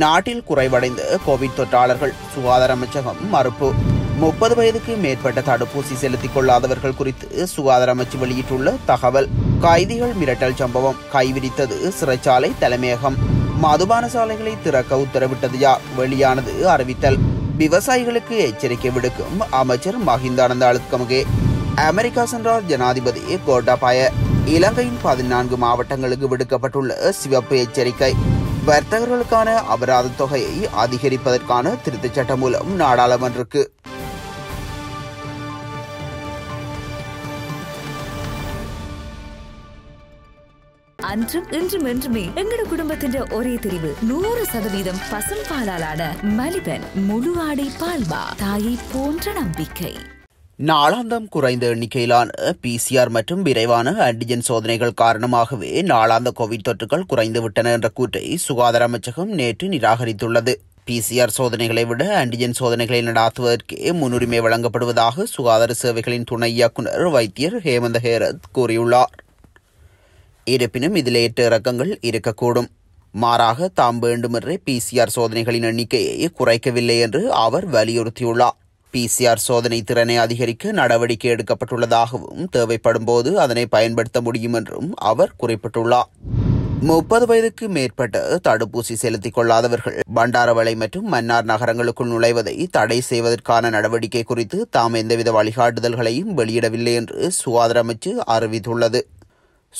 நாட்டில் குறைவடைந்த கோவிட் தொற்றாளர்கள் சுகாதார அமைச்சகம் மறுப்பு முப்பது வயதுக்கு மேற்பட்ட தடுப்பூசி செலுத்திக் கொள்ளாதவர்கள் குறித்து சுகாதார அமைச்சு வெளியிட்டுள்ள தகவல் கைதிகள் மிரட்டல் சம்பவம் கைவிரித்தது சிறைச்சாலை தலைமையகம் மதுபான சாலைகளை திறக்க உத்தரவிட்டது யார் வெளியானது அறிவித்தல் விவசாயிகளுக்கு எச்சரிக்கை விடுக்கும் அமைச்சர் மஹிந்தானந்த அழுத்கமுகே அமெரிக்கா சென்றார் ஜனாதிபதி கோட்டாபாய இலங்கையின் பதினான்கு மாவட்டங்களுக்கு விடுக்கப்பட்டுள்ள சிவப்பு எச்சரிக்கை வர்த்தகர்களுக்கான அபராத தொகையை அதிகரிப்பதற்கான திருத்தச் சட்டம் மூலம் நாடாளுமன்றக்கு அன்றும் இன்றும் என்றுமே எங்களோட குடும்பத்தின் ஒரே தெரிவு நூறு சதவீதம் பசும் பாலாலான மலிபன் முழு ஆடை பால்வா தாயை போன்ற நம்பிக்கை நாளாந்தம் குறைந்த எண்ணிக்கையிலான பிசிஆர் மற்றும் விரைவான ஆன்டிஜென் சோதனைகள் காரணமாகவே நாளாந்த கோவிட் தொற்றுகள் குறைந்துவிட்டன என்ற கூற்றை சுகாதார அமைச்சகம் நேற்று நிராகரித்துள்ளது பிசிஆர் சோதனைகளை விட ஆன்டிஜென் சோதனைகளை நடாத்துவதற்கே முன்னுரிமை வழங்கப்படுவதாக சுகாதார சேவைகளின் துணை இயக்குநர் வைத்தியர் ஹேமந்த ஹேரத் கூறியுள்ளார் இருப்பினும் இதில் ஏற்ற இறக்கங்கள் இருக்கக்கூடும் மாறாக தாம் வேண்டுமென்றே பிசிஆர் சோதனைகளின் எண்ணிக்கையை குறைக்கவில்லை என்று அவர் வலியுறுத்தியுள்ளார் பிசிஆர் சோதனை திறனை அதிகரிக்க நடவடிக்கை எடுக்கப்பட்டுள்ளதாகவும் தேவைப்படும் போது அதனை பயன்படுத்த முடியும் என்றும் அவர் குறிப்பிட்டுள்ளார் முப்பது வயதுக்கு மேற்பட்ட தடுப்பூசி செலுத்திக் கொள்ளாதவர்கள் பண்டாரவளை மற்றும் மன்னார் நகரங்களுக்குள் நுழைவதை தடை செய்வதற்கான நடவடிக்கை குறித்து தாம் எந்தவித வழிகாட்டுதல்களையும் வெளியிடவில்லை என்று சுகாதார அமைச்சு அறிவித்துள்ளது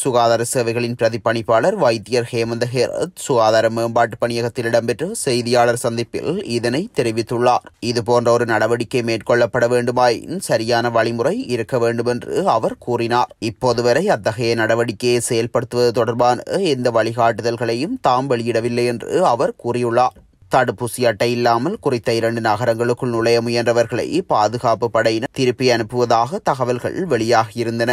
சுகாதார சேவைகளின் பிரதிப்பணிப்பாளர் வைத்தியர் ஹேமந்த ஹேரத் சுகாதார மேம்பாட்டு பணியகத்தில் இடம்பெற்ற செய்தியாளர் சந்திப்பில் இதனை தெரிவித்துள்ளார் இதுபோன்ற ஒரு நடவடிக்கை மேற்கொள்ளப்பட வேண்டுமாயின் சரியான வழிமுறை இருக்க வேண்டும் என்று அவர் கூறினார் இப்போது வரை அத்தகைய நடவடிக்கையை செயல்படுத்துவது தொடர்பான எந்த வழிகாட்டுதல்களையும் தாம் வெளியிடவில்லை என்று அவர் கூறியுள்ளார் தடுப்பூசி அட்டை இல்லாமல் குறித்த இரண்டு நகரங்களுக்குள் நுழைய முயன்றவர்களை பாதுகாப்பு படையினர் திருப்பி அனுப்புவதாக தகவல்கள் வெளியாகியிருந்தன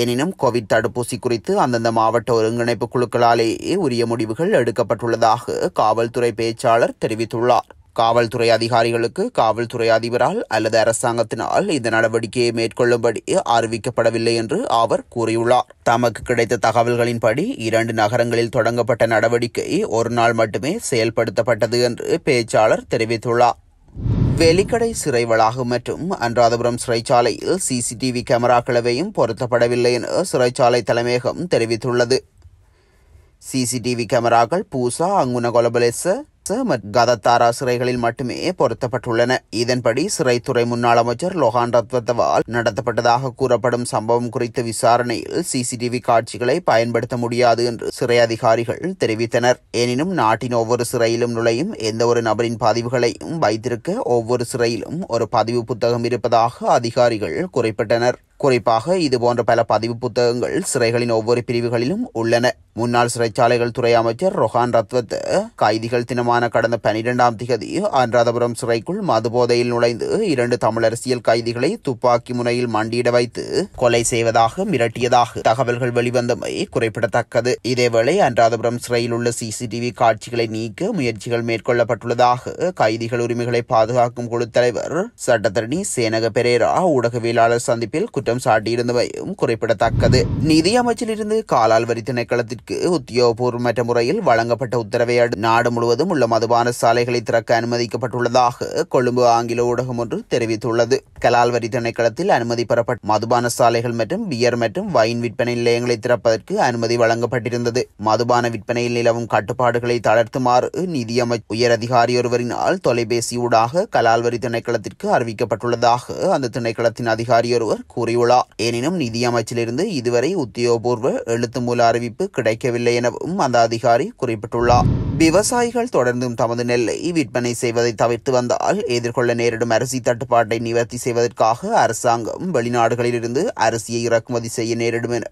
எனினும் கோவிட் தடுப்பூசி குறித்து அந்தந்த மாவட்ட ஒருங்கிணைப்பு குழுக்களாலேயே உரிய முடிவுகள் எடுக்கப்பட்டுள்ளதாக காவல்துறை பேச்சாளர் தெரிவித்துள்ளார் காவல்துறை அதிகாரிகளுக்கு காவல்துறை அதிபரால் அல்லது அரசாங்கத்தினால் இந்த நடவடிக்கையை மேற்கொள்ளும்படி அறிவிக்கப்படவில்லை என்று அவர் கூறியுள்ளார் தமக்கு கிடைத்த தகவல்களின்படி இரண்டு நகரங்களில் தொடங்கப்பட்ட நடவடிக்கை ஒரு நாள் மட்டுமே செயல்படுத்தப்பட்டது என்று பேச்சாளர் தெரிவித்துள்ளார் வெலிக்கடை சிறை வளாகம் மற்றும் அன்ராதபுரம் சிறைச்சாலையில் சிசிடிவி கேமராக்களவையும் பொருத்தப்படவில்லை என சிறைச்சாலை தலைமையகம் தெரிவித்துள்ளது சிசிடிவி கேமராக்கள் பூசா அங்குன கொலபலேச மற்றும் கதத்தாரா சிறைகளில் மட்டுமே பொருத்தப்பட்டுள்ளன இதன்படி சிறைத்துறை முன்னாள் அமைச்சர் லோஹான் ரத்வத்தவால் நடத்தப்பட்டதாக கூறப்படும் சம்பவம் குறித்த விசாரணையில் சிசிடிவி காட்சிகளை பயன்படுத்த முடியாது என்று சிறை அதிகாரிகள் தெரிவித்தனர் எனினும் நாட்டின் ஒவ்வொரு சிறையிலும் நுழையும் எந்த ஒரு நபரின் பதிவுகளையும் வைத்திருக்க ஒவ்வொரு சிறையிலும் ஒரு பதிவு புத்தகம் இருப்பதாக அதிகாரிகள் குறிப்பிட்டனர் குறிப்பாக இதுபோன்ற பல பதிவு புத்தகங்கள் சிறைகளின் ஒவ்வொரு பிரிவுகளிலும் உள்ளன முன்னாள் சிறைச்சாலைகள் துறை அமைச்சர் ரொஹான் ரத்வத் கைதிகள் தினமான கடந்த பனிரெண்டாம் திகதி அனுராதபுரம் சிறைக்குள் மதுபோதையில் நுழைந்து இரண்டு தமிழ் அரசியல் கைதிகளை துப்பாக்கி முனையில் மண்டியிட வைத்து கொலை செய்வதாக மிரட்டியதாக தகவல்கள் வெளிவந்தமை குறிப்பிடத்தக்கது இதேவேளை அனுராதபுரம் சிறையில் உள்ள சிசிடிவி காட்சிகளை நீக்க முயற்சிகள் மேற்கொள்ளப்பட்டுள்ளதாக கைதிகள் உரிமைகளை பாதுகாக்கும் குழு தலைவர் சட்டத்தரணி சேனக பெரேரா ஊடகவியலாளர் சந்திப்பில் குற்றம் சாட்டியிருந்தமையும் குறிப்பிடத்தக்கது இருந்து காலால் வரி திணைக்களத்திற்கு மதுபானத்திற்கு உத்தியோகபூர்வமற்ற முறையில் வழங்கப்பட்ட உத்தரவை நாடு முழுவதும் உள்ள மதுபான சாலைகளை திறக்க அனுமதிக்கப்பட்டுள்ளதாக கொழும்பு ஆங்கில ஊடகம் ஒன்று தெரிவித்துள்ளது கலால் வரி திணைக்களத்தில் அனுமதி பெறப்பட்ட மதுபான சாலைகள் மற்றும் பியர் மற்றும் வைன் விற்பனை நிலையங்களை திறப்பதற்கு அனுமதி வழங்கப்பட்டிருந்தது மதுபான விற்பனையில் நிலவும் கட்டுப்பாடுகளை தளர்த்துமாறு நிதியமைச்சர் உயரதிகாரி ஒருவரினால் தொலைபேசி ஊடாக கலால் வரி திணைக்களத்திற்கு அறிவிக்கப்பட்டுள்ளதாக அந்த திணைக்களத்தின் அதிகாரி ஒருவர் கூறியுள்ளார் எனினும் நிதியமைச்சிலிருந்து இதுவரை உத்தியோகபூர்வ எழுத்து மூல அறிவிப்பு கிடை கிடைக்கவில்லை எனவும் அந்த அதிகாரி குறிப்பிட்டுள்ளார் விவசாயிகள் தொடர்ந்தும் தமது நெல்லை விற்பனை செய்வதை தவிர்த்து வந்தால் எதிர்கொள்ள நேரிடும் அரிசி தட்டுப்பாட்டை நிவர்த்தி செய்வதற்காக அரசாங்கம் வெளிநாடுகளிலிருந்து அரிசியை இறக்குமதி செய்ய நேரிடும் என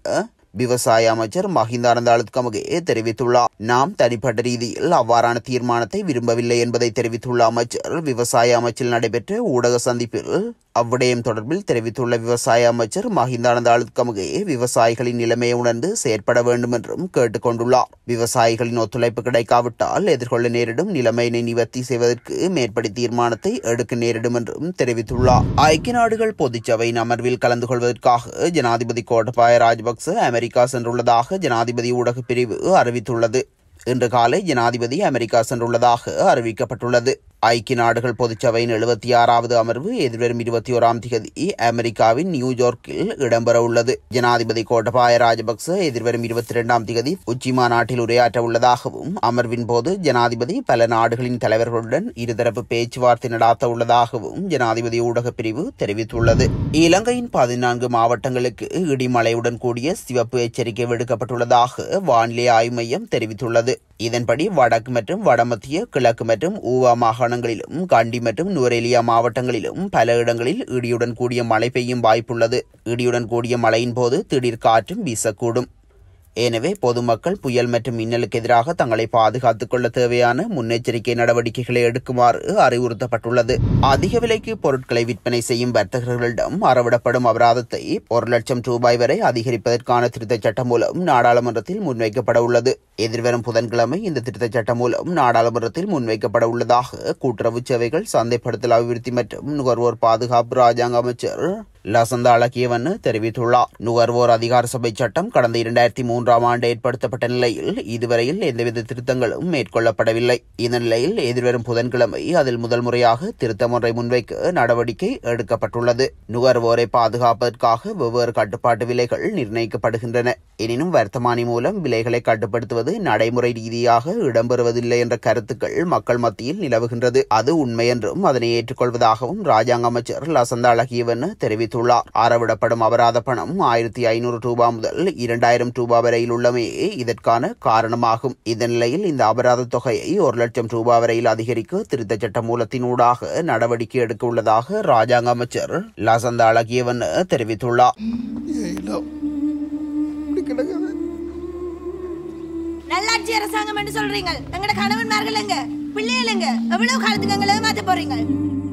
விவசாய அமைச்சர் மஹிந்த அனந்தாளுத்கமகே தெரிவித்துள்ளார் நாம் தனிப்பட்ட ரீதியில் அவ்வாறான தீர்மானத்தை விரும்பவில்லை என்பதை தெரிவித்துள்ள அமைச்சர் விவசாய அமைச்சில் நடைபெற்ற ஊடக சந்திப்பில் அவ்விடயம் தொடர்பில் தெரிவித்துள்ள விவசாய அமைச்சர் மஹிந்தானந்த அழுத்கமுகே விவசாயிகளின் நிலைமையை உணர்ந்து செயற்பட வேண்டும் என்றும் கேட்டுக்கொண்டுள்ளார் விவசாயிகளின் ஒத்துழைப்பு கிடைக்காவிட்டால் எதிர்கொள்ள நேரிடும் நிலைமையினை நிவர்த்தி செய்வதற்கு மேற்படி தீர்மானத்தை எடுக்க நேரிடும் என்றும் தெரிவித்துள்ளார் ஐக்கிய நாடுகள் பொதுச்சபையின் அமர்வில் கலந்து கொள்வதற்காக ஜனாதிபதி கோட்டபாய ராஜபக்ச அமெரிக்கா சென்றுள்ளதாக ஜனாதிபதி ஊடக பிரிவு அறிவித்துள்ளது இன்று காலை ஜனாதிபதி அமெரிக்கா சென்றுள்ளதாக அறிவிக்கப்பட்டுள்ளது ஐக்கிய நாடுகள் பொதுச்சபையின் எழுபத்தி ஆறாவது அமர்வு எதிர்வரும் இருபத்தி ஓராம் தேதி அமெரிக்காவின் நியூயார்க்கில் இடம்பெற உள்ளது ஜனாதிபதி கோட்டபாய ராஜபக்ச எதிர்வரும் இருபத்தி இரண்டாம் தேதி உச்சி மாநாட்டில் உரையாற்ற உள்ளதாகவும் அமர்வின் போது ஜனாதிபதி பல நாடுகளின் தலைவர்களுடன் இருதரப்பு பேச்சுவார்த்தை நடாத்த உள்ளதாகவும் ஜனாதிபதி ஊடக பிரிவு தெரிவித்துள்ளது இலங்கையின் பதினான்கு மாவட்டங்களுக்கு இடிமலையுடன் கூடிய சிவப்பு எச்சரிக்கை விடுக்கப்பட்டுள்ளதாக வானிலை ஆய்வு மையம் தெரிவித்துள்ளது இதன்படி வடக்கு மற்றும் வடமத்திய கிழக்கு மற்றும் ஊவா மாகாண மாகாணங்களிலும் காண்டி மற்றும் நுவரேலியா மாவட்டங்களிலும் பல இடங்களில் இடியுடன் கூடிய மழை பெய்யும் வாய்ப்புள்ளது இடியுடன் கூடிய மழையின் போது திடீர் காற்றும் வீசக்கூடும் எனவே பொதுமக்கள் புயல் மற்றும் மின்னலுக்கு எதிராக தங்களை பாதுகாத்துக் கொள்ள தேவையான முன்னெச்சரிக்கை நடவடிக்கைகளை எடுக்குமாறு அறிவுறுத்தப்பட்டுள்ளது அதிக விலைக்கு பொருட்களை விற்பனை செய்யும் வர்த்தகர்களிடம் அறவிடப்படும் அபராதத்தை ஒரு லட்சம் ரூபாய் வரை அதிகரிப்பதற்கான திருத்தச் சட்டம் மூலம் நாடாளுமன்றத்தில் முன்வைக்கப்பட உள்ளது எதிர்வரும் புதன்கிழமை இந்த திருத்தச் சட்டம் மூலம் நாடாளுமன்றத்தில் முன்வைக்கப்பட உள்ளதாக கூட்டுறவு சேவைகள் சந்தைப்படுத்தல் அபிவிருத்தி மற்றும் நுகர்வோர் பாதுகாப்பு ராஜாங்க அமைச்சர் லசந்தாள கேவன் தெரிவித்துள்ளார் நுகர்வோர் அதிகார சபை சட்டம் கடந்த இரண்டாயிரத்தி மூன்றாம் ஆண்டு ஏற்படுத்தப்பட்ட நிலையில் இதுவரையில் எந்தவித திருத்தங்களும் மேற்கொள்ளப்படவில்லை இந்த நிலையில் எதிர்வரும் புதன்கிழமை அதில் முதல் முறையாக திருத்தம் ஒன்றை முன்வைக்க நடவடிக்கை எடுக்கப்பட்டுள்ளது நுகர்வோரை பாதுகாப்பதற்காக வெவ்வேறு கட்டுப்பாட்டு விலைகள் நிர்ணயிக்கப்படுகின்றன எனினும் வர்த்தமானி மூலம் விலைகளை கட்டுப்படுத்துவது நடைமுறை ரீதியாக இடம்பெறுவதில்லை என்ற கருத்துக்கள் மக்கள் மத்தியில் நிலவுகின்றது அது உண்மையென்றும் அதனை ஏற்றுக்கொள்வதாகவும் ராஜாங்க அமைச்சர் லசந்த அழகியவன் தெரிவித்தார் தெரிவித்துள்ளார் ஆரவிடப்படும் அபராத பணம் ஆயிரத்தி ஐநூறு ரூபா முதல் இரண்டாயிரம் ரூபாய் வரையில் உள்ளமே இதற்கான காரணமாகும் இந்த நிலையில் இந்த அபராத தொகையை ஒரு லட்சம் ரூபாய் வரையில் அதிகரிக்க திருத்த சட்ட மூலத்தினூடாக நடவடிக்கை எடுக்க உள்ளதாக ராஜாங்க அமைச்சர் லசந்த அழகியவன் தெரிவித்துள்ளார் நல்லாட்சி அரசாங்கம் என்று சொல்றீங்க எங்கட கணவன்மார்கள் எங்க பிள்ளைகள் எங்க எவ்வளவு காலத்துக்கு எங்களை மாத்த போறீங்க